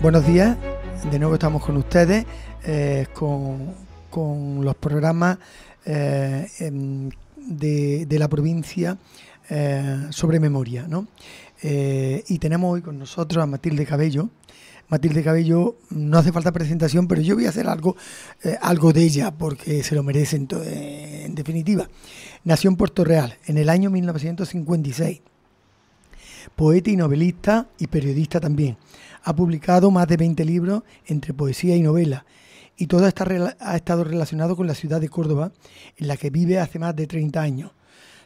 Buenos días, de nuevo estamos con ustedes eh, con, los programas eh, em, de, la provincia eh, sobre memoria. y tenemos hoy con nosotros a Matilde Cabello. Matilde Cabello, no hace falta presentación, pero yo voy a hacer algo, algo de ella porque se lo merece en definitiva. Nació en Puerto Real en el año 1956. Poeta y novelista y periodista también ha publicado más de 20 libros entre poesía y novela, y todo ha estado relacionado con la ciudad de Córdoba, en la que vive hace más de 30 años.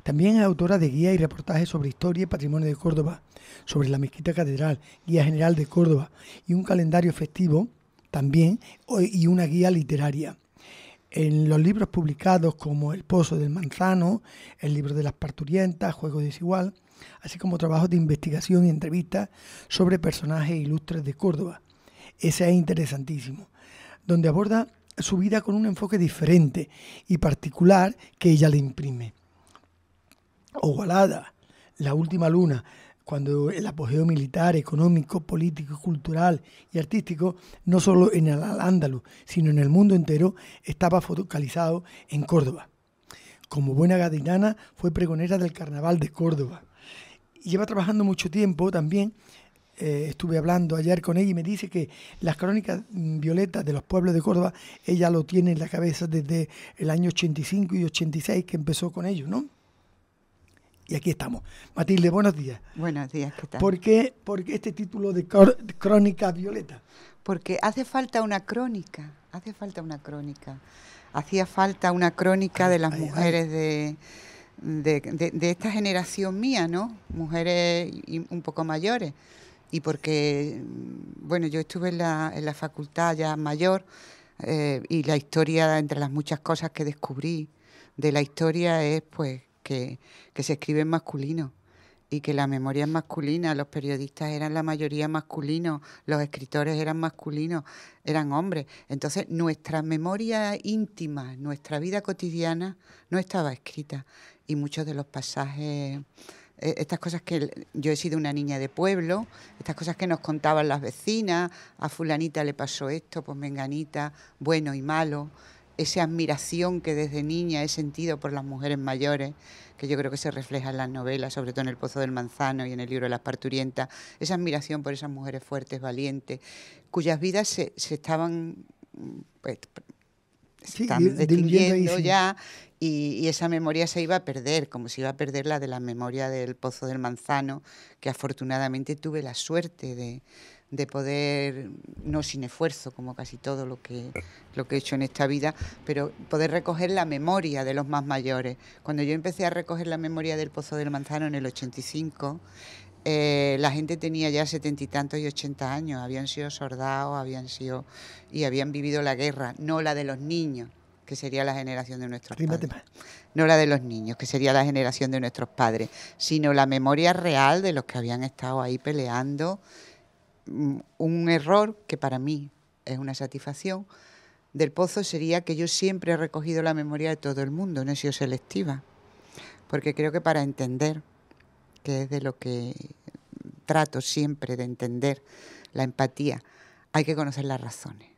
También es autora de guías y reportajes sobre historia y patrimonio de Córdoba, sobre la mezquita catedral, guía general de Córdoba y un calendario festivo también y una guía literaria. En los libros publicados como El Pozo del Manzano, El Libro de las Parturientas, Juego Desigual, así como trabajos de investigación y entrevistas sobre personajes ilustres de Córdoba. Ese es interesantísimo, donde aborda su vida con un enfoque diferente y particular que ella le imprime. Ovalada, La Última Luna, cuando el apogeo militar, económico, político, cultural y artístico, no solo en el al sino en el mundo entero, estaba focalizado en Córdoba. Como buena gaditana, fue pregonera del Carnaval de Córdoba lleva trabajando mucho tiempo también. Eh, estuve hablando ayer con ella y me dice que las crónicas mm, violetas de los pueblos de Córdoba, ella lo tiene en la cabeza desde el año 85 y 86 que empezó con ellos, ¿no? Y aquí estamos. Matilde, buenos días. Buenos días, ¿qué tal? ¿Por qué, este título de crónica violeta? Porque hace falta una crónica, hace falta una crónica. Hacía falta una crónica de las mujeres de de, de, esta generación mía, ¿no? Mujeres un poco mayores. Y porque, mm, bueno, yo estuve en la, facultad ya mayor eh, y la historia, entre las muchas cosas que descubrí de la historia, es pues que, que se escribe en masculino y que la memoria es masculina, los periodistas eran la mayoría masculinos, los escritores eran masculinos, eran hombres. Entonces nuestra memoria íntima, nuestra vida cotidiana no estaba escrita y muchos de los pasajes eh, estas cosas que yo he sido una niña de pueblo, estas cosas que nos contaban las vecinas, a fulanita le pasó esto, pues menganita, bueno y malo, esa admiración que desde niña he sentido por las mujeres mayores, que yo creo que se refleja en las novelas, sobre todo en El Pozo del Manzano y en el libro de Las Parturientas, esa admiración por esas mujeres fuertes, valientes, cuyas vidas se, estaban... Pues, ya y, y, esa memoria se iba a perder, como se iba a perder la de la memoria del Pozo del Manzano, que afortunadamente tuve la suerte de, de poder, no sin esfuerzo, como casi todo lo que, lo que he hecho en esta vida, pero poder recoger la memoria de los más mayores. Cuando yo empecé a recoger la memoria del Pozo del Manzano en el 85, eh, la gente tenía ya setenta y tantos y ochenta años, habían sido sordados, habían sido y habían vivido la guerra, no la de los niños, que sería la generación de nuestros padres. No la de los niños, que sería la generación de nuestros padres, sino la memoria real de los que habían estado ahí peleando Mm, un error que para mí es una satisfacción del pozo sería que yo siempre he recogido la memoria de todo el mundo, no he sido selectiva, porque creo que para entender, que es de lo que trato siempre de entender la empatía, hay que conocer las razones.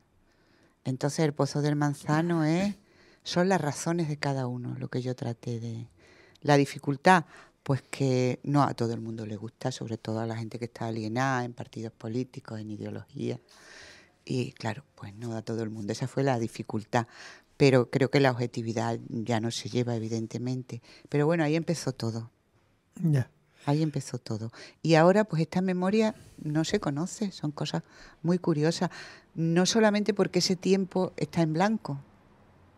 Entonces el pozo del manzano es, son las razones de cada uno, lo que yo traté de... La dificultad pues que no a todo el mundo le gusta, sobre todo a la gente que está alienada en partidos políticos, en ideología. Y claro, pues no a todo el mundo. Esa fue la dificultad. Pero creo que la objetividad ya no se lleva, evidentemente. Pero bueno, ahí empezó todo. Ya. Ahí empezó todo. Y ahora, pues esta memoria no se conoce, son cosas muy curiosas. No solamente porque ese tiempo está en blanco.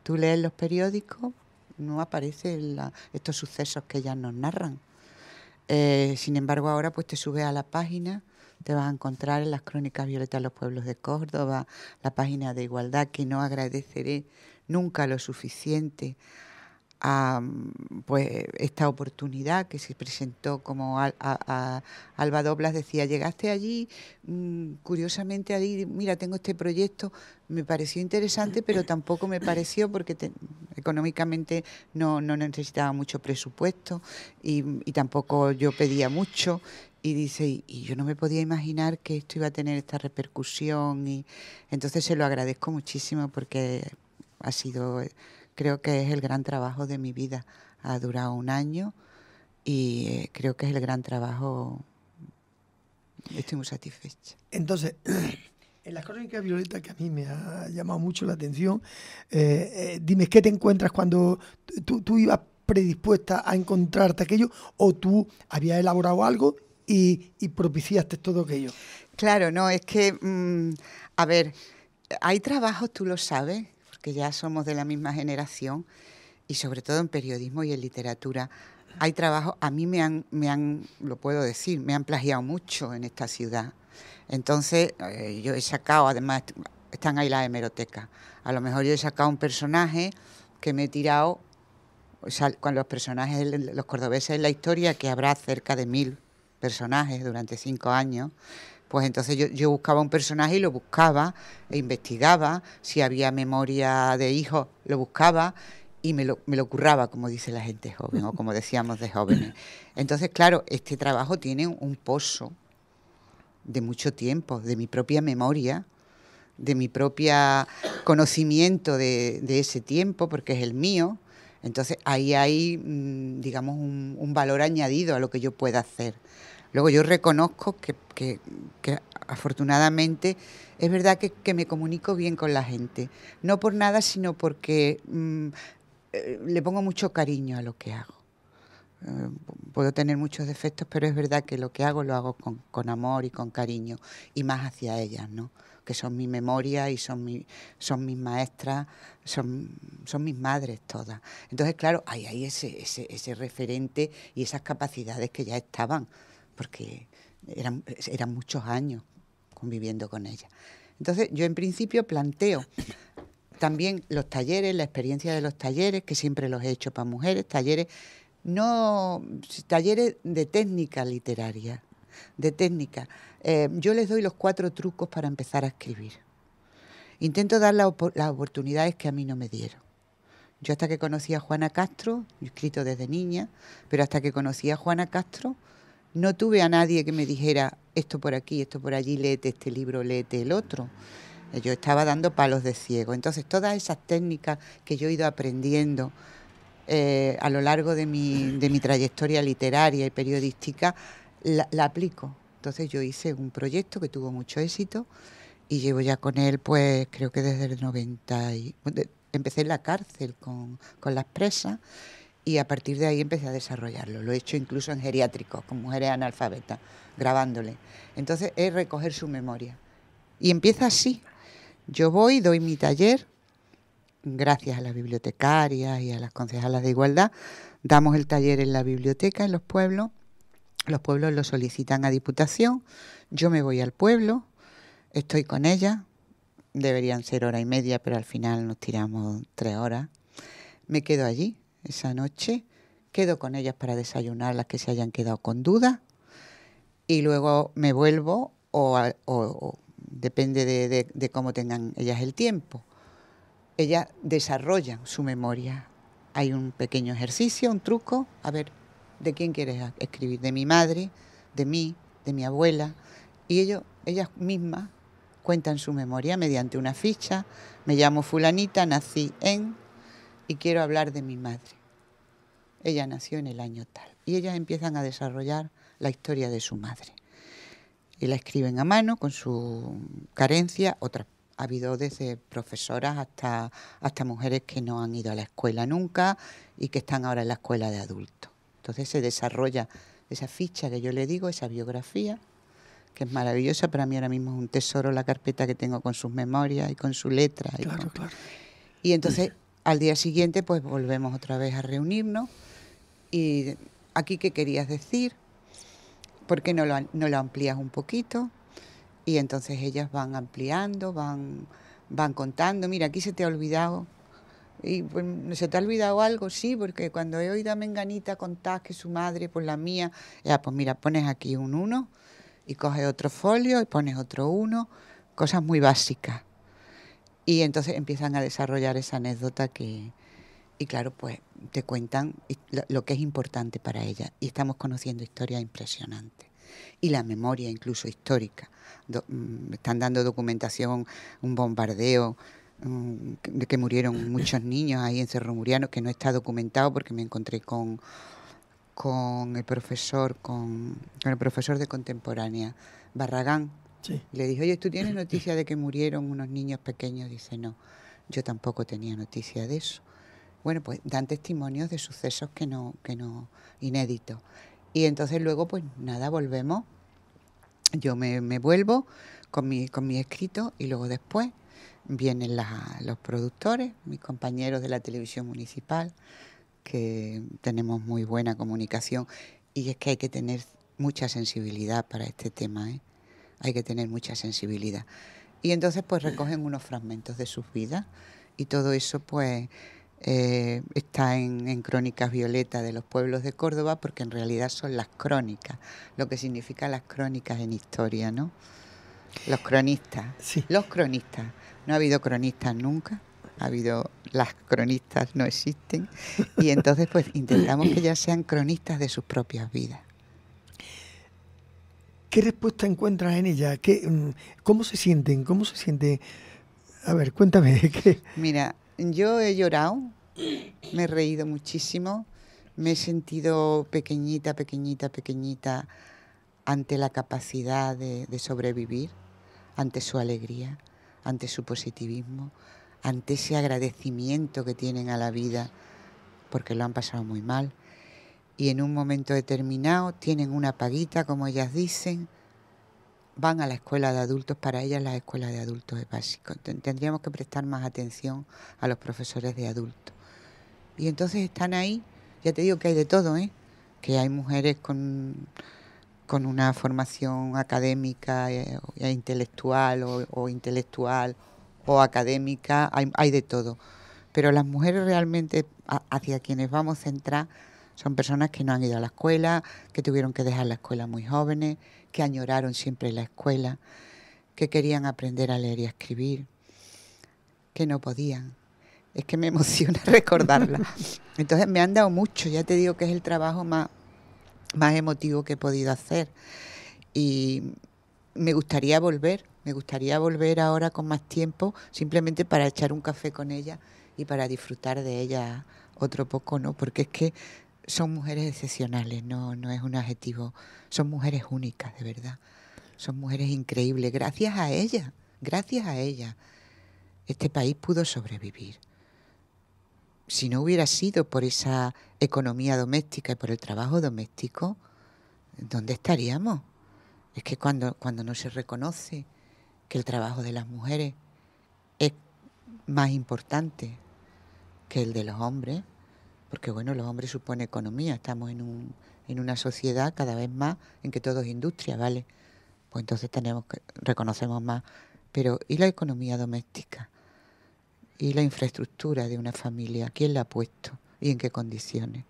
Tú lees los periódicos, no aparece estos sucesos que ellas nos narran. Eh, sin embargo, ahora pues te subes a la página, te vas a encontrar en las crónicas violetas de los pueblos de Córdoba, la página de igualdad, que no agradeceré nunca lo suficiente a mm, pues esta oportunidad que se presentó como a, Alba Doblas decía llegaste allí mm, curiosamente allí mira tengo este proyecto me pareció interesante pero tampoco me pareció porque económicamente no, no, necesitaba mucho presupuesto mm, y, tampoco yo pedía mucho y dice, y, y, yo no me podía imaginar que esto iba a tener esta repercusión. Y entonces se lo agradezco muchísimo porque ha sido eh, creo que es el gran trabajo de mi vida. Ha durado un año y eh, creo que es el gran trabajo. Estoy muy satisfecha. Entonces, en las crónicas Violeta, que a mí me ha llamado mucho la atención, eh, eh, dime, ¿qué te encuentras cuando tú, ibas predispuesta a encontrarte aquello o tú habías elaborado algo y, propiciaste todo aquello. Claro, no, es que, mm, a ver, hay trabajos, tú lo sabes, que ya somos de la misma generación, y sobre todo en periodismo y en literatura, hay trabajo, a mí me han, me han, lo puedo decir, me han plagiado mucho en esta ciudad. Entonces, eh, yo he sacado, además, están ahí las hemerotecas. A lo mejor yo he sacado un personaje que me he tirado, con los personajes, los cordobeses en la historia, que habrá cerca de mil personajes durante cinco años. Pues entonces yo, buscaba un personaje y lo buscaba, e investigaba, si había memoria de hijos, lo buscaba y me lo, me curraba, como dice la gente joven o como decíamos de jóvenes. Entonces, claro, este trabajo tiene un pozo de mucho tiempo, de mi propia memoria, de mi propia conocimiento de, ese tiempo, porque es el mío. Entonces ahí hay, mm, digamos, un, un valor añadido a lo que yo pueda hacer. Luego yo reconozco que, afortunadamente es verdad que, me comunico bien con la gente. No por nada, sino porque mm, eh, le pongo mucho cariño a lo que hago. Eh, puedo tener muchos defectos, pero es verdad que lo que hago lo hago con, amor y con cariño, y más hacia ellas, ¿no? que son mi memoria y son, mis maestras, son, mis madres todas. Entonces, claro, hay ahí ese referente y esas capacidades que ya estaban, porque eran, muchos años conviviendo con ella. Entonces, yo en principio planteo también los talleres, la experiencia de los talleres, que siempre los he hecho para mujeres, talleres, no talleres de técnica literaria, de técnica. Eh, yo les doy los cuatro trucos para empezar a escribir. Intento dar las oportunidades que a mí no me dieron. Yo hasta que conocí a Juana Castro, escrito desde niña, pero hasta que conocí a Juana Castro, no tuve a nadie que me dijera esto por aquí, esto por allí, léete este libro, léete el otro. Yo estaba dando palos de ciego. Entonces, todas esas técnicas que yo he ido aprendiendo eh, a lo largo de mi, de mi, trayectoria literaria y periodística, la, aplico. Entonces, yo hice un proyecto que tuvo mucho éxito y llevo ya con él, pues creo que desde el 90. Y, empecé en la cárcel con, con las presas y a partir de ahí empecé a desarrollarlo. Lo he hecho incluso en geriátricos, con mujeres analfabetas, grabándole. Entonces es recoger su memoria. Y empieza así. Yo voy, doy mi taller, gracias a las bibliotecarias y a las concejalas de igualdad, damos el taller en la biblioteca, en los pueblos. Los pueblos lo solicitan a diputación. Yo me voy al pueblo, estoy con ella. Deberían ser hora y media, pero al final nos tiramos tres horas. Me quedo allí, esa noche. Quedo con ellas para desayunar las que se hayan quedado con dudas y luego me vuelvo o, depende de, cómo tengan ellas el tiempo. Ellas desarrollan su memoria. Hay un pequeño ejercicio, un truco. A ver, ¿de quién quieres escribir? ¿De mi madre? ¿De mí? ¿De mi abuela? Y ellos, ellas mismas cuentan su memoria mediante una ficha. Me llamo fulanita, nací en y quiero hablar de mi madre ella nació en el año tal. Y ellas empiezan a desarrollar la historia de su madre. Y la escriben a mano con su carencia, otras ha habido desde profesoras hasta, hasta mujeres que no han ido a la escuela nunca y que están ahora en la escuela de adultos. Entonces se desarrolla esa ficha que yo le digo, esa biografía, que es maravillosa, para mí ahora mismo es un tesoro la carpeta que tengo con sus memorias y con su letra. y, y entonces al día siguiente pues volvemos otra vez a reunirnos ¿Y aquí qué querías decir? ¿Por qué no lo, no lo amplías un poquito? Y entonces ellas van ampliando, van, van contando, mira, aquí se te ha olvidado. Y pues, se te ha olvidado algo, sí, porque cuando he oído a Menganita contar que su madre, pues la mía, ya, pues mira, pones aquí un uno, y coges otro folio y pones otro uno, cosas muy básicas. Y entonces empiezan a desarrollar esa anécdota que, y claro, pues te cuentan lo que es importante para ella. Y estamos conociendo historias impresionantes. Y la memoria incluso histórica. Mm, están dando documentación, un bombardeo, de mm, que murieron muchos niños ahí en Cerro Muriano, que no está documentado porque me encontré con, con el profesor, con, el profesor de contemporánea, Barragán. Le dije, oye, ¿tú tienes noticia de que murieron unos niños pequeños? Dice, no, yo tampoco tenía noticia de eso bueno, pues dan testimonios de sucesos que no, que no, inéditos. Y entonces luego, pues nada, volvemos. Yo me, vuelvo con mi, con escrito y luego después vienen los productores, mis compañeros de la televisión municipal, que tenemos muy buena comunicación y es que hay que tener mucha sensibilidad para este tema, ¿eh? hay que tener mucha sensibilidad. Y entonces pues recogen unos fragmentos de sus vidas y todo eso pues eh, está en, Crónicas Violeta de los pueblos de Córdoba, porque en realidad son las crónicas, lo que significa las crónicas en historia, ¿no? Los cronistas. Sí. Los cronistas. No ha habido cronistas nunca, ha habido las cronistas no existen, y entonces pues intentamos que ya sean cronistas de sus propias vidas. ¿Qué respuesta encuentras en ella? ¿Qué, mm, ¿Cómo se sienten? ¿Cómo se siente? A ver, cuéntame. ¿qué? Mira, yo he llorado, me he reído muchísimo, me he sentido pequeñita, pequeñita, pequeñita ante la capacidad de, sobrevivir, ante su alegría, ante su positivismo, ante ese agradecimiento que tienen a la vida porque lo han pasado muy mal y en un momento determinado tienen una paguita, como ellas dicen, van a la escuela de adultos, para ellas las escuelas de adultos es básico. Tendríamos que prestar más atención a los profesores de adultos. Y entonces están ahí, ya te digo que hay de todo, ¿eh? que hay mujeres con, con una formación académica, eh, intelectual o, intelectual o académica, hay, hay de todo. Pero las mujeres realmente hacia quienes vamos a centrar son personas que no han ido a la escuela, que tuvieron que dejar la escuela muy jóvenes que añoraron siempre la escuela, que querían aprender a leer y a escribir, que no podían. Es que me emociona recordarla. Entonces me han dado mucho, ya te digo que es el trabajo más, más emotivo que he podido hacer. Y me gustaría volver, me gustaría volver ahora con más tiempo, simplemente para echar un café con ella y para disfrutar de ella otro poco, ¿no? Porque es que son mujeres excepcionales, no, es un adjetivo, son mujeres únicas, de verdad. Son mujeres increíbles. Gracias a ellas, gracias a ellas, este país pudo sobrevivir. Si no hubiera sido por esa economía doméstica y por el trabajo doméstico, ¿dónde estaríamos? Es que cuando, cuando no se reconoce que el trabajo de las mujeres es más importante que el de los hombres, porque bueno, los hombres supone economía, estamos en, un, en una sociedad cada vez más en que todo es industria, ¿vale? Pues entonces tenemos que reconocemos más, pero ¿y la economía doméstica? ¿Y la infraestructura de una familia? ¿Quién la ha puesto y en qué condiciones?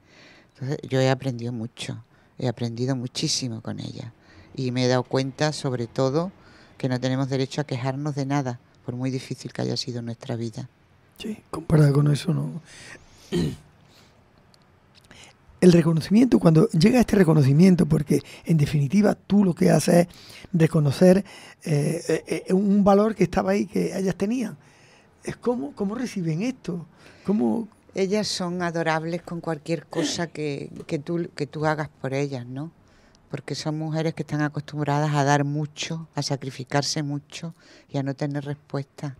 Entonces, yo he aprendido mucho, he aprendido muchísimo con ella y me he dado cuenta sobre todo que no tenemos derecho a quejarnos de nada, por muy difícil que haya sido nuestra vida. Sí, comparado con eso no el reconocimiento, cuando llega este reconocimiento, porque en definitiva tú lo que haces es reconocer eh, eh, eh, un valor que estaba ahí, que ellas tenían. Es como, ¿Cómo reciben esto? ¿Cómo, ellas son adorables con cualquier cosa que, tú, que tú hagas por ellas, ¿no? Porque son mujeres que están acostumbradas a dar mucho, a sacrificarse mucho y a no tener respuesta.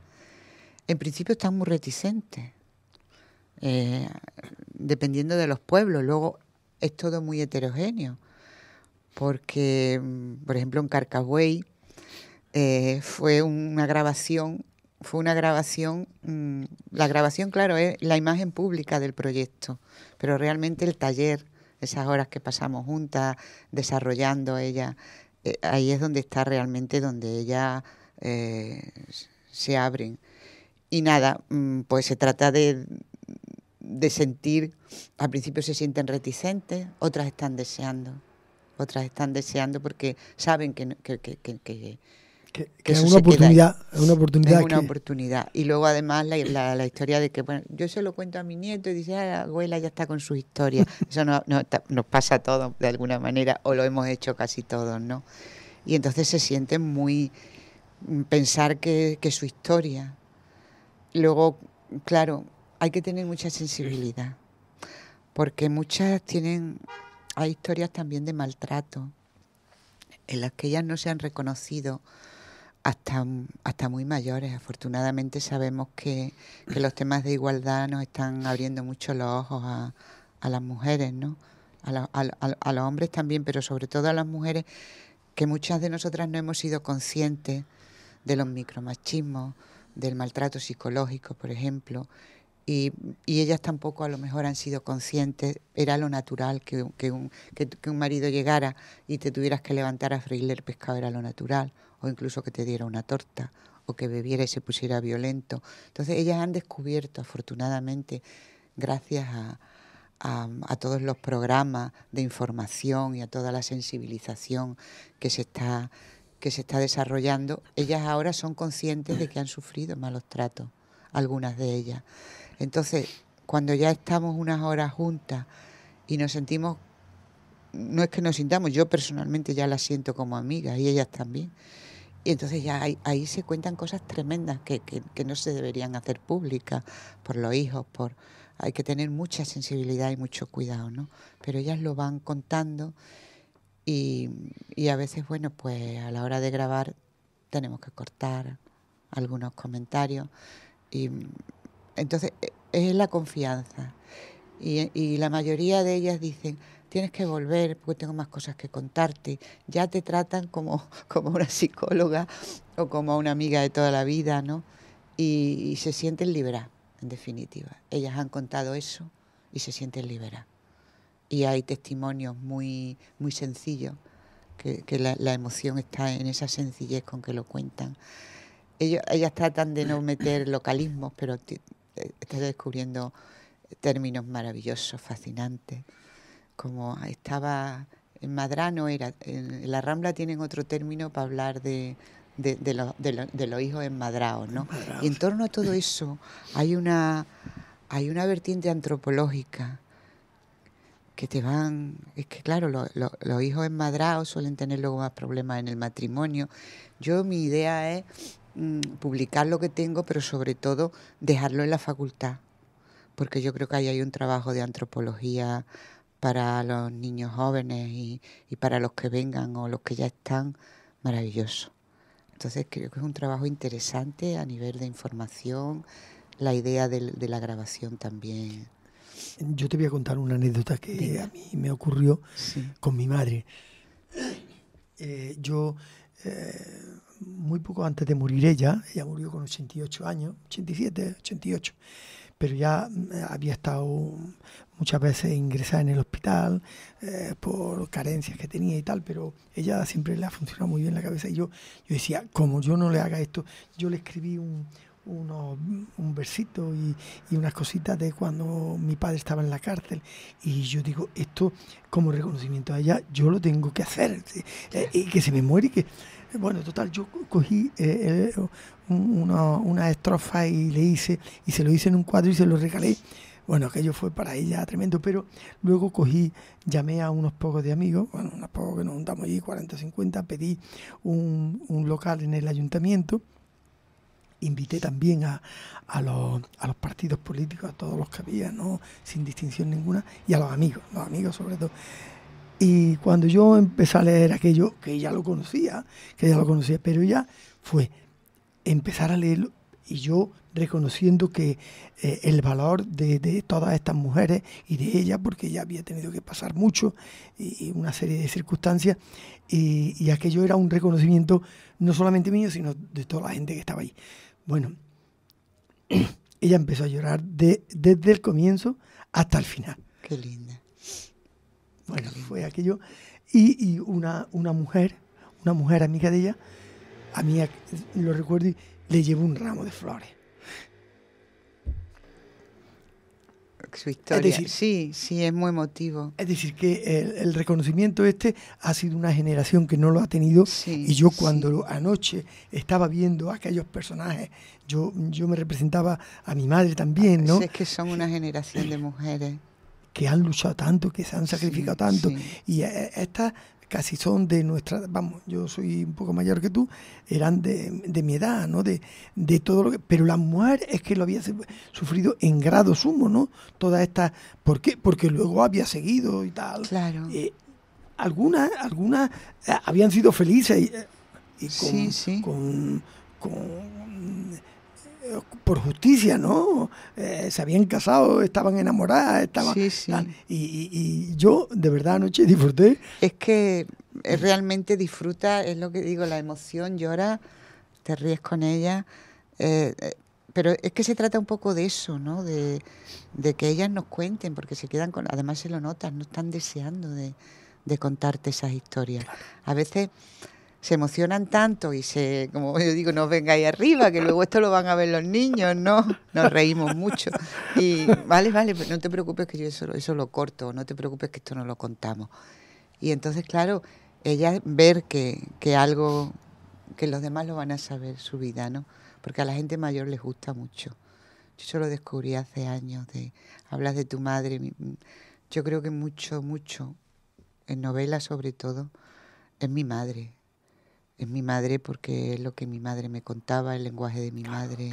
En principio están muy reticentes dependiendo de los pueblos. Luego es todo muy heterogéneo, porque, mm, por ejemplo, en Carcagüey eh, fue una grabación, fue una grabación, mm, la grabación, claro, es la imagen pública del proyecto, pero realmente el taller, esas horas que pasamos juntas desarrollando ella, eh, ahí es donde está realmente, donde ella eh, se abren. Y nada, mm, pues se trata de, de sentir, al principio se sienten reticentes, otras están deseando, otras están deseando porque saben que, que, es, una oportunidad, una oportunidad. Es una oportunidad. Y luego además la, historia de que, bueno, yo se lo cuento a mi nieto y dice, ah, abuela ya está con su historia. Eso no, nos pasa a todos de alguna manera, o lo hemos hecho casi todos, ¿no? Y entonces se sienten muy mm, pensar que, que su historia. Luego, claro, hay que tener mucha sensibilidad, porque muchas tienen, hay historias también de maltrato, en las que ellas no se han reconocido hasta, hasta muy mayores. Afortunadamente sabemos que, los temas de igualdad nos están abriendo mucho los ojos a, las mujeres, ¿no? A, a, los hombres también, pero sobre todo a las mujeres, que muchas de nosotras no hemos sido conscientes de los micromachismos, del maltrato psicológico, por ejemplo, y, ellas tampoco a lo mejor han sido conscientes, era lo natural que, un, que, un, marido llegara y te tuvieras que levantar a freírle el pescado, era lo natural, o incluso que te diera una torta, o que bebiera y se pusiera violento. Entonces ellas han descubierto, afortunadamente, gracias a, a todos los programas de información y a toda la sensibilización que se está que se está desarrollando, ellas ahora son conscientes de que han sufrido malos tratos, algunas de ellas. Entonces, cuando ya estamos unas horas juntas y nos sentimos, no es que nos sintamos, yo personalmente ya la siento como amiga y ellas también. Y entonces ya ahí, se cuentan cosas tremendas que, que, que, no se deberían hacer públicas por los hijos, por hay que tener mucha sensibilidad y mucho cuidado, ¿no? Pero ellas lo van contando y, y a veces, bueno, pues a la hora de grabar tenemos que cortar algunos comentarios y entonces, e, es la confianza. Y, la mayoría de ellas dicen, tienes que volver porque tengo más cosas que contarte. Ya te tratan como, como una psicóloga o como una amiga de toda la vida, ¿no? Y, se sienten liberadas, en definitiva. Ellas han contado eso y se sienten liberadas. Y hay testimonios muy, muy sencillos, que, la, la emoción está en esa sencillez con que lo cuentan. Ellos, ellas tratan de no meter localismos, pero estás descubriendo términos maravillosos, fascinantes, como estaba en Madrano era, en la Rambla tienen otro término para hablar de, de, los hijos enmadrados, ¿no? Y en torno a todo eso hay una, hay una vertiente antropológica que te van, es que claro, los hijos enmadrados suelen tener luego más problemas en el matrimonio. Yo mi idea es Mm, publicar lo que tengo, pero sobre todo dejarlo en la facultad, porque yo creo que ahí hay un trabajo de antropología para los niños jóvenes y, para los que vengan o los que ya están, maravilloso. Entonces creo que es un trabajo interesante a nivel de información, la idea de, la grabación también. Yo te voy a contar una anécdota que a mí me ocurrió con mi madre. Eh, yo eh, muy poco antes de morir ella, ella murió con 88 años, 87, 88, pero ya eh, había estado muchas veces ingresada en el hospital eh, por carencias que tenía y tal, pero ella siempre le ha funcionado muy bien la cabeza y yo, yo decía, como yo no le haga esto, yo le escribí un, un versito y, unas cositas de cuando mi padre estaba en la cárcel. Y yo digo, esto como reconocimiento a ella, yo lo tengo que hacer. Eh, y que se me muere y que... Eh, bueno, total, yo cogí eh, una, estrofa y le hice, y se lo hice en un cuadro y se lo regalé. Bueno, aquello fue para ella tremendo, pero luego cogí, llamé a unos pocos de amigos, bueno, unos pocos que nos juntamos allí, 40 50, pedí un, un local en el ayuntamiento invité también a, los, partidos políticos, a todos los que había, ¿no? sin distinción ninguna, y a los amigos, los amigos sobre todo. Y cuando yo empecé a leer aquello, que ya lo conocía, que ya lo conocía, pero ya fue empezar a leerlo y yo reconociendo que eh, el valor de, todas estas mujeres y de ella, porque ella había tenido que pasar mucho y, una serie de circunstancias, y, aquello era un reconocimiento no solamente mío, sino de toda la gente que estaba ahí. Bueno, ella empezó a llorar de, desde el comienzo hasta el final. Qué linda. Bueno, fue aquello. Y, una, una mujer, una mujer amiga de ella, a mí lo recuerdo, le llevó un ramo de flores. su historia. sí, sí, es muy emotivo. Es decir, que el, reconocimiento este ha sido una generación que no lo ha tenido y yo cuando anoche estaba viendo aquellos personajes, yo, yo me representaba a mi madre también, ah, ¿no? Es que son una generación de mujeres que han luchado tanto, que se han sacrificado tanto. Y eh, eh, estas casi son de nuestra, vamos, yo soy un poco mayor que tú, eran de, mi edad, ¿no? De, todo lo Pero la mujer es que lo había sufrido en grado sumo, ¿no? Toda esta... ¿Por qué? Porque luego había seguido y tal. Claro. algunas, eh, algunas habían sido felices y, con por justicia, ¿no? Eh, se habían casado, estaban enamoradas, estaban... Sí, sí. Y, yo de verdad anoche disfruté. Es que eh, realmente disfruta, es lo que digo, la emoción, llora, te ríes con ella. Eh, pero es que se trata un poco de eso, ¿no? De, que ellas nos cuenten, porque se quedan con... Además se lo notas, no están deseando de, contarte esas historias. A veces se emocionan tanto y se, como yo digo, no vengáis arriba, que luego esto lo van a ver los niños, ¿no? Nos reímos mucho. Y vale, vale, no te preocupes que yo eso, eso lo corto, no te preocupes que esto no lo contamos. Y entonces, claro, ella ver que, que algo, que los demás lo van a saber, su vida, ¿no? Porque a la gente mayor les gusta mucho. Yo eso lo descubrí hace años, de hablas de tu madre. Yo creo que mucho, mucho, en novelas sobre todo, es mi madre es mi madre porque es lo que mi madre me contaba, el lenguaje de mi madre.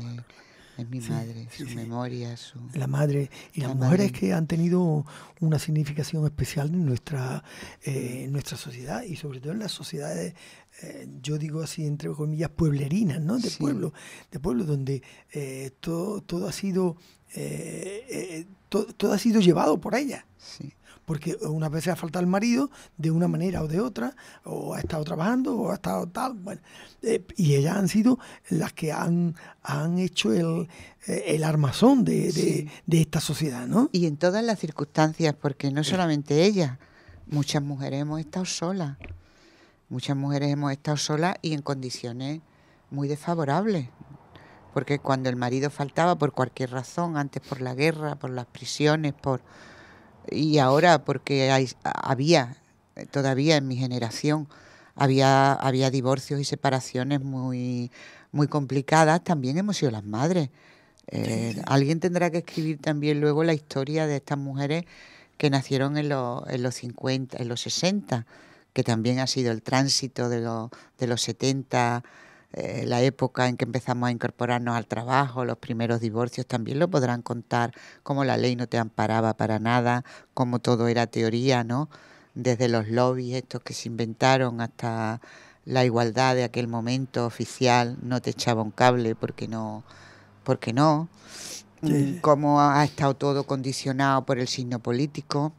Es mi madre, su memoria, su... La madre y las mujeres que han tenido una significación especial en nuestra, eh, en nuestra sociedad y sobre todo en las sociedades, eh, yo digo así entre comillas, pueblerinas, ¿no? De pueblo, de pueblo donde eh, todo, todo ha sido... todo, ha sido llevado por ella. Sí porque vez se ha faltado el marido de una manera o de otra, o ha estado trabajando, o ha estado tal, bueno, eh, y ellas han sido las que han, han hecho el, eh, armazón de, de, esta sociedad, ¿no? Y en todas las circunstancias, porque no solamente ellas, muchas mujeres hemos estado solas, muchas mujeres hemos estado solas y en condiciones muy desfavorables, porque cuando el marido faltaba por cualquier razón, antes por la guerra, por las prisiones, por y ahora porque había todavía en mi generación había, había divorcios y separaciones muy, muy complicadas, también hemos sido las madres. Eh, alguien tendrá que escribir también luego la historia de estas mujeres que nacieron en, los, en los 50, en los 60, que también ha sido el tránsito de, los, de los 70 eh, la época en que empezamos a incorporarnos al trabajo, los primeros divorcios, también lo podrán contar, cómo la ley no te amparaba para nada, cómo todo era teoría, ¿no? Desde los lobbies estos que se inventaron hasta la igualdad de aquel momento oficial, no te echaba un cable porque no, porque no. Mm, cómo ha estado todo condicionado por el signo político.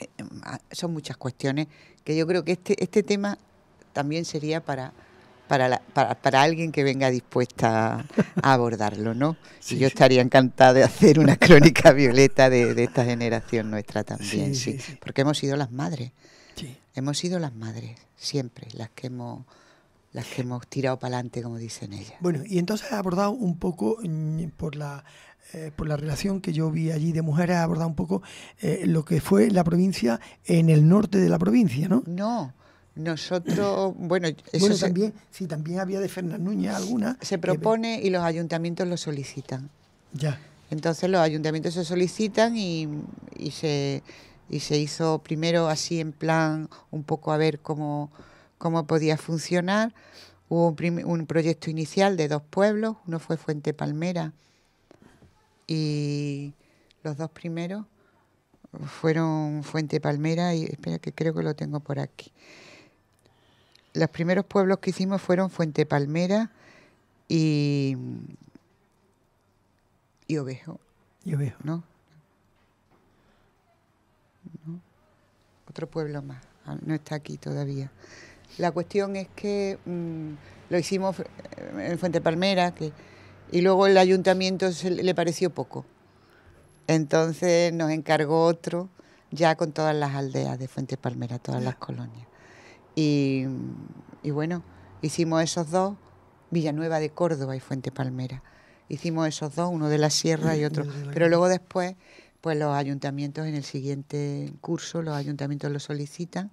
Eh, mm, ah, son muchas cuestiones que yo creo que este, este tema también sería para para, para, alguien que venga dispuesta a abordarlo, ¿no? yo estaría encantada de hacer una crónica violeta de, esta generación nuestra también, sí, porque hemos sido las madres, hemos sido las madres siempre, las que hemos las que hemos tirado para adelante, como dicen ellas. Bueno, y entonces ha abordado un poco mm, por la eh, por la relación que yo vi allí de mujeres, ha abordado un poco eh, lo que fue la provincia en el norte de la provincia, ¿no? No, nosotros, bueno, eso también, también había de Fernán Núñez alguna. Se propone y los ayuntamientos lo solicitan. Ya. Entonces los ayuntamientos se solicitan y, y, se, y se hizo primero así en plan un poco a ver cómo, podía funcionar. Hubo un, un proyecto inicial de dos pueblos, uno fue Fuente Palmera y los dos primeros fueron Fuente Palmera y espera que creo que lo tengo por aquí los primeros pueblos que hicimos fueron Fuente Palmera y, y Ovejo. Ovejo. ¿No? Otro pueblo más, ah, no está aquí todavía. La cuestión es que mm, lo hicimos eh, en Fuente Palmera y luego el ayuntamiento le pareció poco. Entonces nos encargó otro ya con todas las aldeas de Fuente Palmera, todas las colonias. Y, bueno, hicimos esos dos, Villanueva de Córdoba y Fuente Palmera. Hicimos esos dos, uno de la sierra y otro. Pero luego después, pues los ayuntamientos en el siguiente curso, los ayuntamientos lo solicitan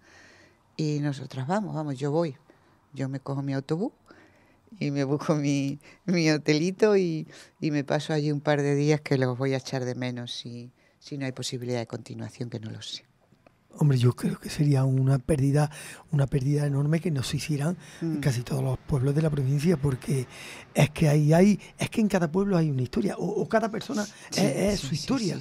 y nosotras vamos, vamos, yo voy. Yo me cojo mi autobús y me busco mi, mi hotelito y, me paso allí un par de días que los voy a echar de menos si, si no hay posibilidad de continuación, que no lo sé. Hombre, yo creo que sería una pérdida, una pérdida enorme que nos hicieran mm. casi todos los pueblos de la provincia, porque es que ahí hay, es que en cada pueblo hay una historia, o, cada persona es, su historia.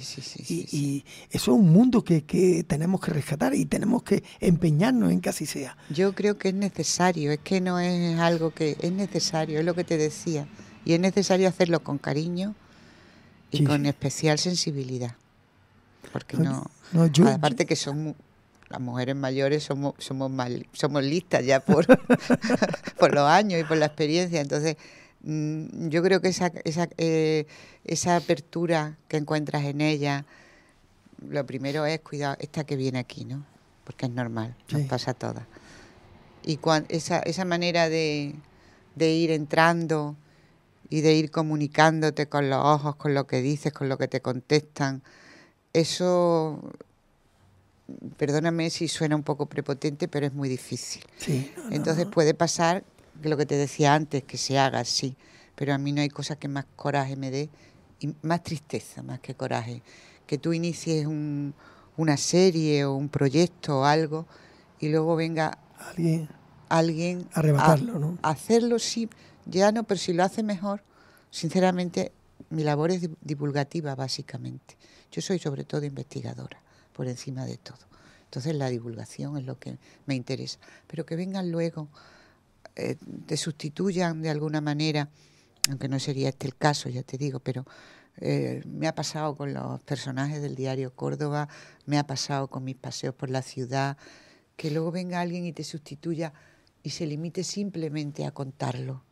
y, eso es un mundo que, que, tenemos que rescatar y tenemos que empeñarnos en que así sea. Yo creo que es necesario, es que no es algo que es necesario, es lo que te decía, y es necesario hacerlo con cariño y con especial sensibilidad. Porque no. aparte que son las mujeres mayores somos somos somos listas ya por, los años y por la experiencia. Entonces, mm, yo creo que esa, eh, esa, apertura que encuentras en ella, lo primero es, cuidado, esta que viene aquí, ¿no? Porque es normal, nos pasa a todas. Y esa, manera de ir entrando y de ir comunicándote con los ojos, con lo que dices, con lo que te contestan, eso perdóname si suena un poco prepotente, pero es muy difícil. Entonces puede pasar lo que te decía antes, que se haga, sí, pero a mí no hay cosa que más coraje me dé, y más tristeza más que coraje, que tú inicies una serie o un proyecto o algo y luego venga alguien, alguien a, ¿no? a hacerlo, sí, ya no, pero si lo hace mejor, sinceramente mi labor es divulgativa básicamente. Yo soy sobre todo investigadora, por encima de todo. Entonces la divulgación es lo que me interesa. Pero que vengan luego, eh, te sustituyan de alguna manera, aunque no sería este el caso, ya te digo, pero eh, me ha pasado con los personajes del diario Córdoba, me ha pasado con mis paseos por la ciudad, que luego venga alguien y te sustituya y se limite simplemente a contarlo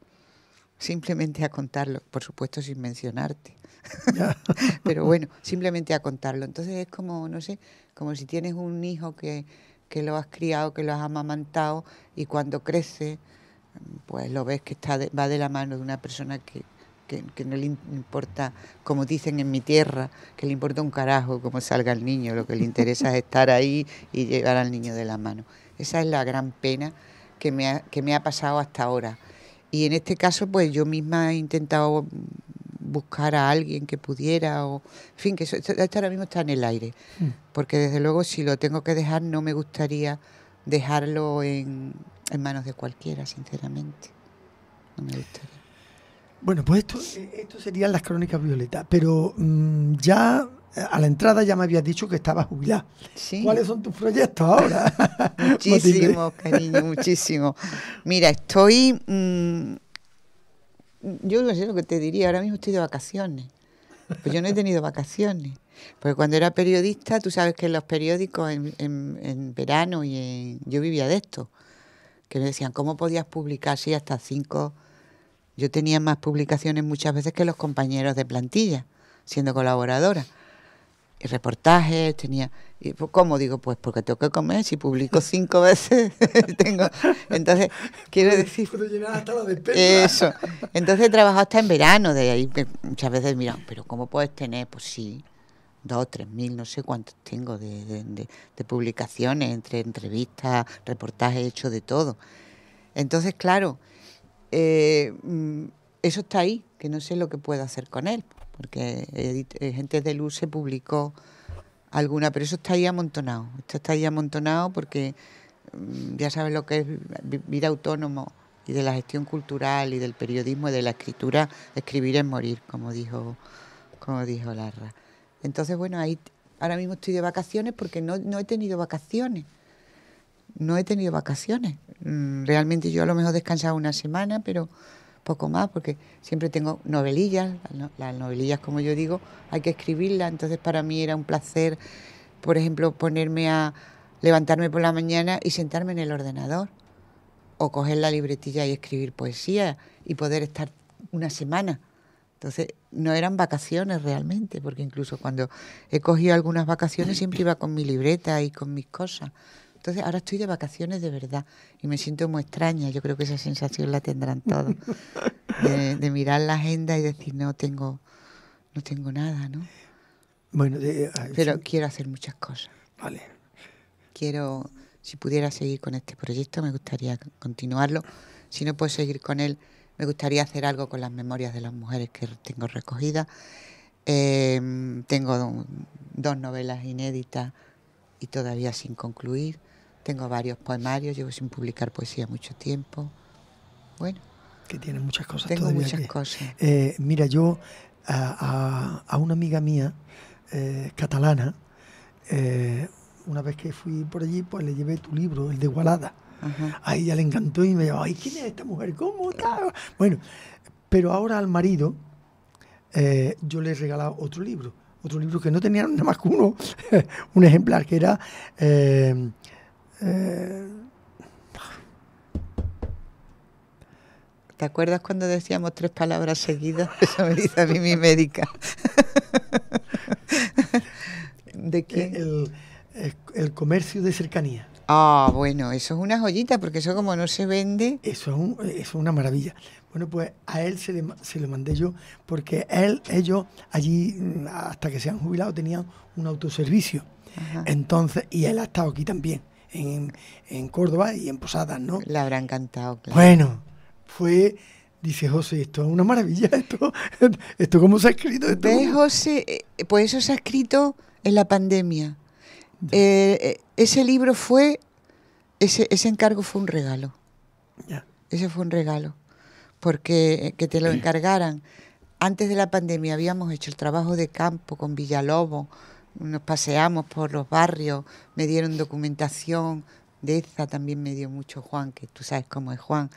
simplemente a contarlo, por supuesto sin mencionarte, pero bueno, simplemente a contarlo. Entonces es como, no sé, como si tienes un hijo que, que lo has criado, que lo has amamantado y cuando crece, pues lo ves que está va de la mano de una persona que, que, que, no le importa, como dicen en mi tierra, que le importa un carajo cómo salga el niño, lo que le interesa es estar ahí y llevar al niño de la mano. Esa es la gran pena que me que me ha pasado hasta ahora. Y en este caso, pues yo misma he intentado buscar a alguien que pudiera, o, en fin, que eso, esto, ahora mismo está en el aire, mm. porque desde luego si lo tengo que dejar no me gustaría dejarlo en, manos de cualquiera, sinceramente. No me gustaría. Bueno, pues esto, eh, esto serían las crónicas violetas, pero mm, ya eh, a la entrada ya me habías dicho que estabas jubilada. ¿Cuáles son tus proyectos ahora? muchísimo, cariño, muchísimo. Mira, estoy. Mm, yo no sé lo que te diría, ahora mismo estoy de vacaciones. Pues yo no he tenido vacaciones. Porque cuando era periodista, tú sabes que en los periódicos en, verano y yo vivía de esto. Que me decían, ¿cómo podías publicar si hasta cinco? Yo tenía más publicaciones muchas veces que los compañeros de plantilla, siendo colaboradora reportajes, tenía... Y, ¿Cómo? Digo, pues porque tengo que comer, si publico cinco veces, tengo... Entonces, quiero decir... eso. Entonces he trabajado hasta en verano, de ahí muchas veces miran, pero ¿cómo puedes tener? Pues sí, dos, tres mil, no sé cuántos tengo de, de, publicaciones, entre entrevistas, reportajes hechos de todo. Entonces, claro, eh, mm, eso está ahí, que no sé lo que puedo hacer con él porque eh, Gente de Luz se publicó alguna, pero eso está ahí amontonado. Esto está ahí amontonado porque mm, ya sabes lo que es vida autónomo y de la gestión cultural y del periodismo y de la escritura, escribir es morir, como dijo, como dijo Larra. Entonces, bueno, ahí ahora mismo estoy de vacaciones porque no, no he tenido vacaciones. No he tenido vacaciones. Mm, realmente yo a lo mejor descansaba una semana, pero poco más, porque siempre tengo novelillas, las novelillas como yo digo, hay que escribirla entonces para mí era un placer, por ejemplo, ponerme a levantarme por la mañana y sentarme en el ordenador, o coger la libretilla y escribir poesía y poder estar una semana. Entonces, no eran vacaciones realmente, porque incluso cuando he cogido algunas vacaciones siempre iba con mi libreta y con mis cosas. Entonces ahora estoy de vacaciones de verdad y me siento muy extraña. Yo creo que esa sensación la tendrán todos. De, mirar la agenda y decir, no tengo, no tengo nada, ¿no? Bueno, eh, eh, pero quiero hacer muchas cosas. Vale. Quiero, si pudiera seguir con este proyecto, me gustaría continuarlo. Si no puedo seguir con él, me gustaría hacer algo con las memorias de las mujeres que tengo recogidas. Em, tengo dos novelas inéditas y todavía sin concluir. Tengo varios poemarios, llevo sin publicar poesía mucho tiempo. Bueno. Que tiene muchas cosas. Tengo muchas cosas. Eh, mira, yo a, una amiga mía, eh, catalana, eh, una vez que fui por allí, pues le llevé tu libro, el de Igualada. A ella le encantó y me dijo, ay, ¿quién es esta mujer? ¿Cómo está? Bueno, pero ahora al marido yo le he regalado otro libro, otro libro que no tenía nada más que uno, un ejemplar que era eh, ¿Te acuerdas cuando decíamos tres palabras seguidas? Eso me dice médica. ¿De quién? El, comercio de cercanía. Ah, bueno, eso es una joyita, porque eso como no se vende... Eso es, una maravilla. Bueno, pues a él se le, se le mandé yo, porque él, ellos allí, mm, hasta que se han jubilado, tenían un autoservicio. Entonces, y él ha estado aquí también en, Córdoba y en Posadas, ¿no? La habrá encantado, claro. Bueno, fue Dice José, esto es una maravilla, esto, esto cómo se ha escrito. Esto? José? Eh, pues eso se ha escrito en la pandemia. Eh, eh, ese libro fue, ese, encargo fue un regalo. Ya. Ese fue un regalo, porque que te lo encargaran. Antes de la pandemia habíamos hecho el trabajo de campo con Villalobos, nos paseamos por los barrios, me dieron documentación, de esa también me dio mucho Juan, que tú sabes cómo es Juan,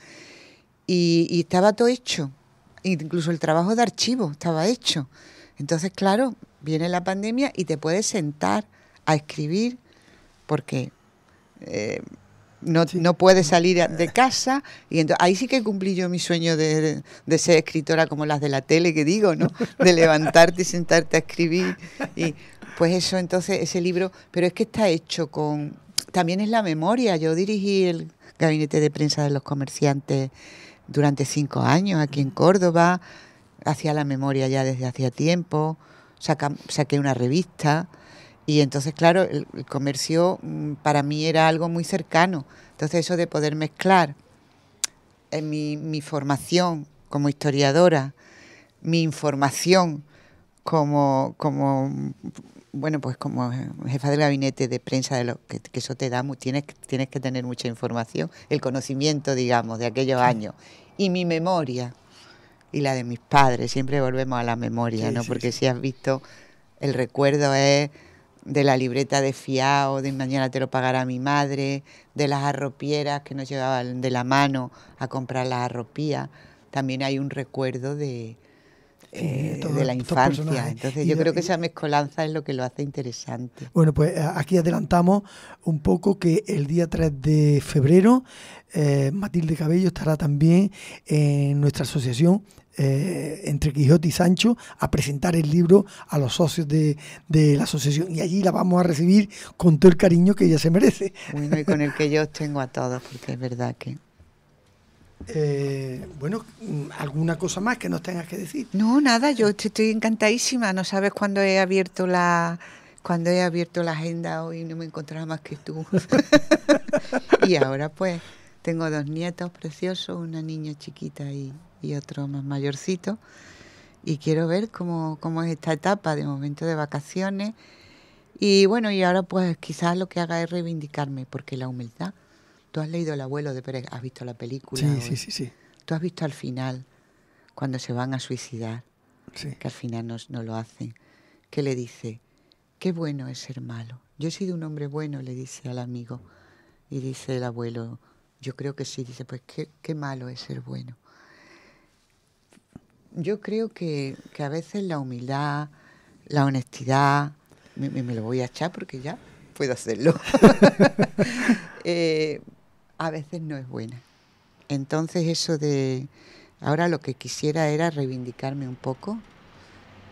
y, estaba todo hecho, incluso el trabajo de archivo estaba hecho. Entonces, claro, viene la pandemia y te puedes sentar a escribir porque eh, no, puedes salir de casa. Y ahí sí que cumplí yo mi sueño de, de, ser escritora como las de la tele que digo, ¿no? De levantarte y sentarte a escribir. Y, pues eso, entonces, ese libro, pero es que está hecho con... También es la memoria. Yo dirigí el gabinete de prensa de los comerciantes durante cinco años aquí en Córdoba, hacía la memoria ya desde hacía tiempo, saqué una revista y entonces, claro, el, comercio mm, para mí era algo muy cercano. Entonces eso de poder mezclar en mi, mi formación como historiadora, mi información como, como bueno, pues como jefa del gabinete de prensa, de lo que, eso te da, tienes, tienes que tener mucha información, el conocimiento, digamos, de aquellos años. Y mi memoria, y la de mis padres, siempre volvemos a la memoria, ¿no? Porque si has visto, el recuerdo es de la libreta de fiao, de mañana te lo pagará mi madre, de las arropieras que nos llevaban de la mano a comprar las arropías. También hay un recuerdo de, eh, de la infancia. Entonces yo creo que esa mezcolanza es lo que lo hace interesante. Bueno, pues eh, aquí adelantamos un poco que el día 3 de febrero eh, Matilde Cabello estará también en nuestra asociación entre Quijote y Sancho a presentar el libro a los socios de, de, la asociación y allí la vamos a recibir con todo el cariño que ella se merece. Bueno, y con el que yo tengo a todos, porque es verdad que... Eh, bueno, ¿alguna cosa más que nos tengas que decir? No, nada, yo estoy encantadísima. No sabes cuándo he abierto la, cuando he abierto la agenda hoy no me encontraba más que tú. y ahora pues tengo dos nietos preciosos, una niña chiquita y, y otro más mayorcito. Y quiero ver cómo, cómo, es esta etapa de momento de vacaciones. Y bueno, y ahora pues quizás lo que haga es reivindicarme, porque la humildad Tú has leído El abuelo de Pérez, has visto la película. Sí, sí, sí, Tú has visto al final, cuando se van a suicidar, que al final no, lo hacen, que le dice, qué bueno es ser malo. Yo he sido un hombre bueno, le dice al amigo. Y dice el abuelo, yo creo que sí, dice, pues qué, malo es ser bueno. Yo creo que, a veces la humildad, la honestidad, me, lo voy a echar porque ya puedo hacerlo. Eh, a veces no es buena. Entonces eso de, ahora lo que quisiera era reivindicarme un poco,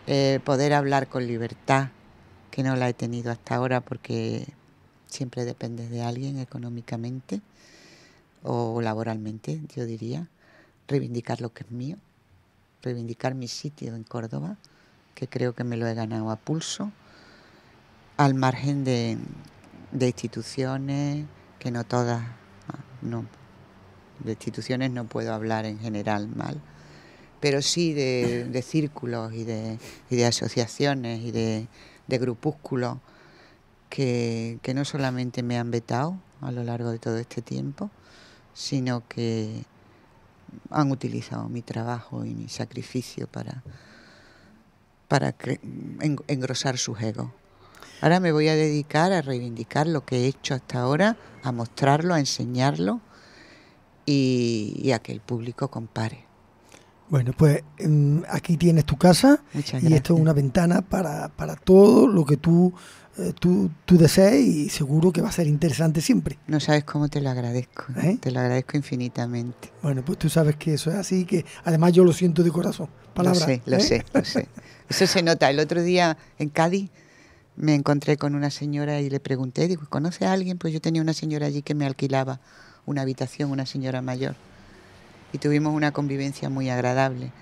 eh, poder hablar con libertad, que no la he tenido hasta ahora porque siempre dependes de alguien económicamente o laboralmente, yo diría, reivindicar lo que es mío, reivindicar mi sitio en Córdoba, que creo que me lo he ganado a pulso, al margen de, de instituciones que no todas no, de instituciones no puedo hablar en general mal, pero sí de, círculos y de, asociaciones y de, grupúsculos que, que no solamente me han vetado a lo largo de todo este tiempo, sino que han utilizado mi trabajo y mi sacrificio para, para engrosar sus egos. Ahora me voy a dedicar a reivindicar lo que he hecho hasta ahora, a mostrarlo, a enseñarlo y, a que el público compare. Bueno, pues mm, aquí tienes tu casa y esto es una ventana para, todo lo que eh, tú, tú, desees y seguro que va a ser interesante siempre. No sabes cómo te lo agradezco, ¿Eh? te lo agradezco infinitamente. Bueno, pues tú sabes que eso es así, que además yo lo siento de corazón. lo ¿eh? sé, lo sé, lo sé. Eso se nota. El otro día en Cádiz me encontré con una señora y le pregunté, digo, ¿conoce a alguien? Pues yo tenía una señora allí que me alquilaba una habitación, una señora mayor. Y tuvimos una convivencia muy agradable.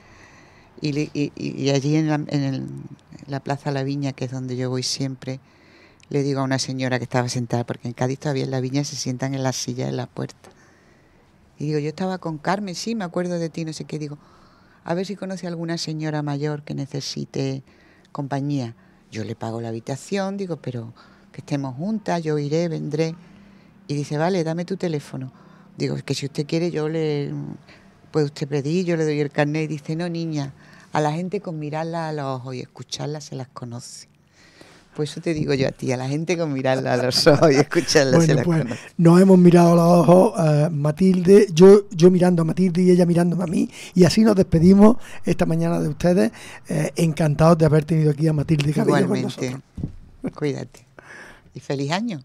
Y, allí en, la, Plaza La Viña, que es donde yo voy siempre, le digo a una señora que estaba sentada, porque en Cádiz todavía en la viña se sientan en la silla de la puerta. Y digo, yo estaba con Carmen, sí, me acuerdo de ti, no sé qué. Digo, a ver si conoce alguna señora mayor que necesite compañía. Yo le pago la habitación, digo, pero que estemos juntas, yo iré, vendré. Y dice, vale, dame tu teléfono. Digo, es que si usted quiere, yo le. Puede usted pedir, yo le doy el carnet. Y dice, no, niña, a la gente con mirarla a los ojos y escucharla se las conoce. Pues eso te digo yo a ti, a la gente con mirarla a los ojos y escucharla. bueno, pues nos hemos mirado a los ojos, eh, Matilde, yo, yo mirando a Matilde y ella mirándome a mí, y así nos despedimos esta mañana de ustedes. Eh, encantados de haber tenido aquí a Matilde Igualmente. Cuídate. Y feliz año.